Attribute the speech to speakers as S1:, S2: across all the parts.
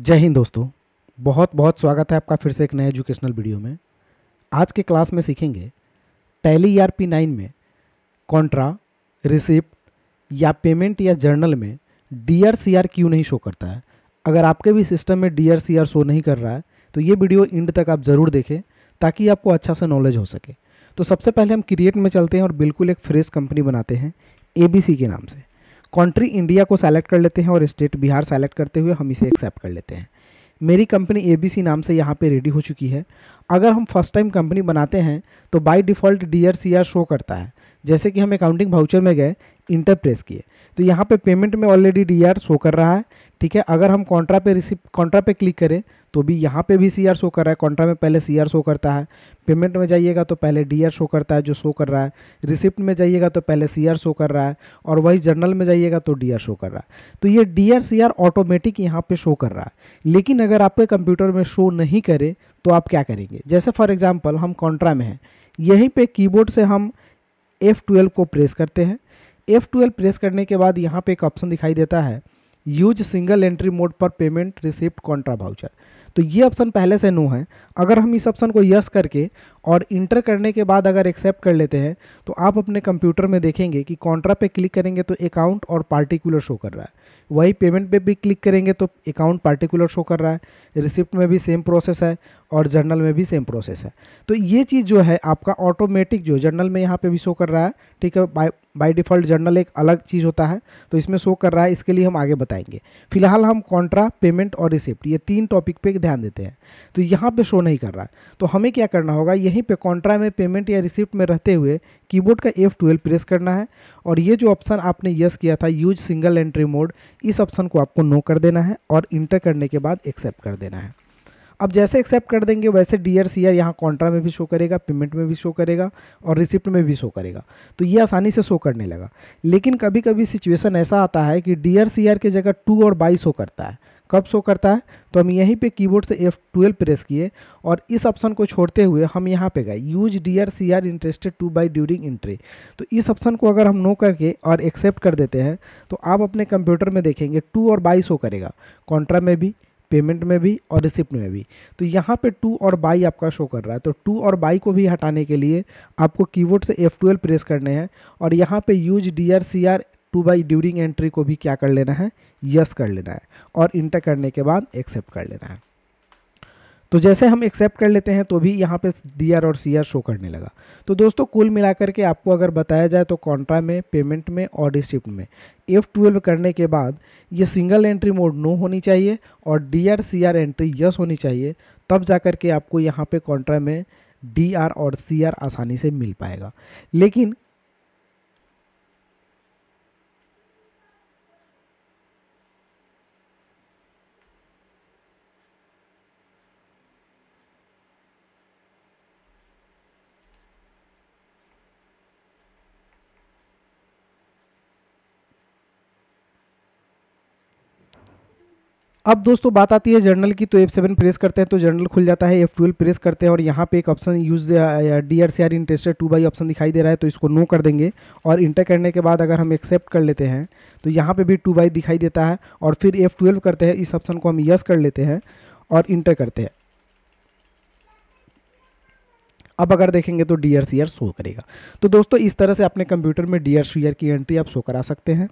S1: जय हिंद दोस्तों बहुत बहुत स्वागत है आपका फिर से एक नए एजुकेशनल वीडियो में आज के क्लास में सीखेंगे टैली आर पी नाइन में कॉन्ट्रा रिसिप्ट या पेमेंट या जर्नल में डी आर सी आर क्यों नहीं शो करता है अगर आपके भी सिस्टम में D R C R show नहीं कर रहा है तो ये वीडियो इंड तक आप ज़रूर देखें ताकि आपको अच्छा सा नॉलेज हो सके तो सबसे पहले हम क्रिएट में चलते हैं और बिल्कुल एक फ्रेश कंपनी बनाते हैं ए बी सी के नाम से कंट्री इंडिया को सेलेक्ट कर लेते हैं और स्टेट बिहार सेलेक्ट करते हुए हम इसे एक्सेप्ट कर लेते हैं मेरी कंपनी एबीसी नाम से यहाँ पे रेडी हो चुकी है अगर हम फर्स्ट टाइम कंपनी बनाते हैं तो by default D R show करता है जैसे कि हम अकाउंटिंग भाउचर में गए इंटर प्रेस किए तो यहाँ पे पेमेंट में ऑलरेडी डी आर शो कर रहा है ठीक है अगर हम कॉन्ट्रा पे रिसिप कॉन्ट्रा पे क्लिक करें तो भी यहाँ पे भी सी आर शो कर रहा है कॉन्ट्रा में पहले सी आर शो करता है पेमेंट में जाइएगा तो पहले डी आर शो करता है जो शो कर रहा है रिसिप्ट में जाइएगा तो पहले सी आर शो कर रहा है और वही जर्नल में जाइएगा तो डी आर शो कर रहा है तो ये D R C R automatic यहाँ पर शो कर रहा है लेकिन अगर आपके कंप्यूटर में शो नहीं करे तो आप क्या करेंगे जैसे फॉर एग्ज़ाम्पल हम कॉन्ट्रा में हैं यहीं पर कीबोर्ड से हम एफ़ ट्वेल्व को प्रेस करते हैं एफ ट्वेल्व प्रेस करने के बाद यहाँ पे एक ऑप्शन दिखाई देता है यूज सिंगल एंट्री मोड पर पेमेंट रिसिप्ट कॉन्ट्रा भाउचर तो ये ऑप्शन पहले से नो है अगर हम इस ऑप्शन को यस करके और इंटर करने के बाद अगर एक्सेप्ट कर लेते हैं तो आप अपने कंप्यूटर में देखेंगे कि कॉन्ट्रा पे क्लिक करेंगे तो अकाउंट और पार्टिकुलर शो कर रहा है वही पेमेंट पे भी क्लिक करेंगे तो अकाउंट पार्टिकुलर शो कर रहा है रिसिप्ट में भी सेम प्रोसेस है और जर्नल में भी सेम प्रोसेस है तो ये चीज़ जो है आपका ऑटोमेटिक जो जर्नल में यहाँ पर भी शो कर रहा है ठीक है बाय बाय डिफ़ॉल्ट जर्नल एक अलग चीज़ होता है तो इसमें शो कर रहा है इसके लिए हम आगे बताएंगे फिलहाल हम कॉन्ट्रा पेमेंट और रिसिप्ट ये तीन टॉपिक पे ध्यान देते हैं तो यहाँ पे शो नहीं कर रहा है तो हमें क्या करना होगा यह यहीं पे कॉन्ट्रा में पेमेंट या रिसिप्ट में रहते हुए कीबोर्ड का एफ ट्वेल्व प्रेस करना है और ये जो ऑप्शन आपने यस किया था यूज सिंगल एंट्री मोड इस ऑप्शन को आपको नो कर देना है और इंटर करने के बाद एक्सेप्ट कर देना है अब जैसे एक्सेप्ट कर देंगे वैसे डी आर सी आर यहाँ कॉन्ट्रा में भी शो करेगा पेमेंट में भी शो करेगा और रिसिप्ट में भी शो करेगा तो ये आसानी से शो करने लगा लेकिन कभी कभी सिचुएशन ऐसा आता है कि डी आर सी आर की जगह टू और बाई शो करता है कब शो करता है तो हम यहीं पे कीबोर्ड से F12 प्रेस किए और इस ऑप्शन को छोड़ते हुए हम यहाँ पे गए use D R C R interested to buy during entry तो इस ऑप्शन को अगर हम नो करके और एक्सेप्ट कर देते हैं तो आप अपने कंप्यूटर में देखेंगे टू और बाई शो करेगा कॉन्ट्रा में भी पेमेंट में भी और रिसिप्ट में भी तो यहाँ पे टू और बाई आपका शो कर रहा है तो टू और बाई को भी हटाने के लिए आपको कीबोर्ड से F12 प्रेस करने हैं और यहाँ पे use D R C R to buy during entry को भी क्या कर लेना है यस कर लेना है और इंटर करने के बाद एक्सेप्ट कर लेना है तो जैसे हम एक्सेप्ट कर लेते हैं तो भी यहाँ पे डी आर और सी आर शो करने लगा तो दोस्तों कुल मिलाकर के आपको अगर बताया जाए तो कॉन्ट्रा में पेमेंट में और डिसिप्ट में एफ ट्वेल्व करने के बाद ये सिंगल एंट्री मोड नो होनी चाहिए और D R C R entry yes होनी चाहिए तब जा कर के आपको यहाँ पे कॉन्ट्रा में डी आर और सी आर आसानी से मिल पाएगा लेकिन अब दोस्तों बात आती है जर्नल की तो एफ सेवन प्रेस करते हैं तो जर्नल खुल जाता है एफ ट्वेल्व प्रेस करते हैं और यहाँ पे एक option use D R C R interested to buy option दिखाई दे रहा है तो इसको नो कर देंगे और इंटर करने के बाद अगर हम एक्सेप्ट कर लेते हैं तो यहाँ पे भी टू बाई दिखाई देता है और फिर एफ ट्वेल्व करते हैं इस ऑप्शन को हम यस कर लेते हैं और इंटर करते हैं अब अगर देखेंगे तो D R C R show करेगा तो दोस्तों इस तरह से अपने कंप्यूटर में डी आर सी आर की एंट्री आप शो करा सकते हैं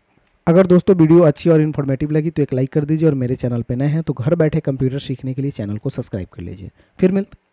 S1: अगर दोस्तों वीडियो अच्छी और इन्फॉर्मेटिव लगी तो एक लाइक कर दीजिए और मेरे चैनल पर नए हैं तो घर बैठे कंप्यूटर सीखने के लिए चैनल को सब्सक्राइब कर लीजिए फिर मिलते